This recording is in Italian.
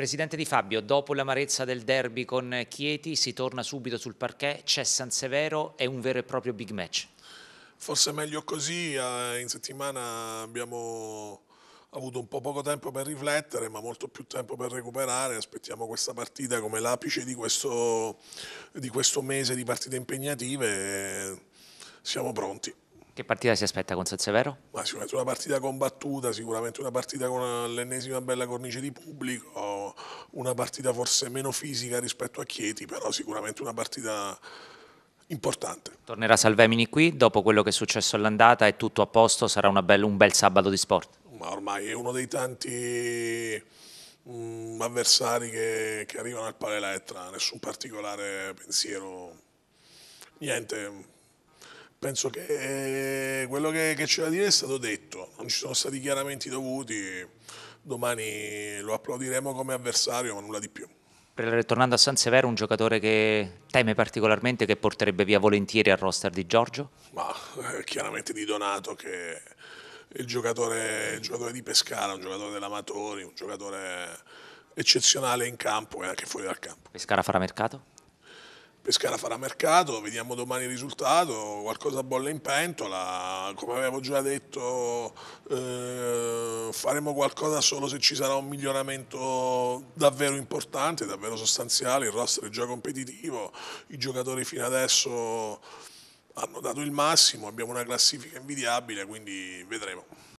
Presidente Di Fabio, dopo l'amarezza del derby con Chieti si torna subito sul parquet, c'è San Severo, è un vero e proprio big match. Forse meglio così, eh, in settimana abbiamo avuto un po' poco tempo per riflettere, ma molto più tempo per recuperare. Aspettiamo questa partita come l'apice di questo, di questo mese di partite impegnative. Siamo pronti. Che partita si aspetta con Sansevero? Ma sicuramente una partita combattuta, sicuramente una partita con l'ennesima bella cornice di pubblico una partita forse meno fisica rispetto a Chieti, però sicuramente una partita importante. Tornerà Salvemini qui, dopo quello che è successo all'andata è tutto a posto, sarà bella, un bel sabato di sport. Ma ormai è uno dei tanti mh, mm, avversari che, che, arrivano al Pale Elettra, nessun particolare pensiero, niente. Penso che eh, quello che, che c'è da dire è stato detto ci sono stati chiaramenti dovuti, domani lo applaudiremo come avversario, ma nulla di più. Tornando a San Severo, un giocatore che teme particolarmente che porterebbe via volentieri al roster di Giorgio? Ma eh, chiaramente di Donato che è il giocatore, il giocatore di Pescara, un giocatore dell'Amatori, un giocatore eccezionale in campo e anche fuori dal campo. Pescara farà mercato? Pescara farà mercato, vediamo domani il risultato, qualcosa bolle in pentola, come avevo già detto eh, faremo qualcosa solo se ci sarà un miglioramento davvero importante, davvero sostanziale, il roster è già competitivo, i giocatori fino adesso hanno dato il massimo, abbiamo una classifica invidiabile, quindi vedremo.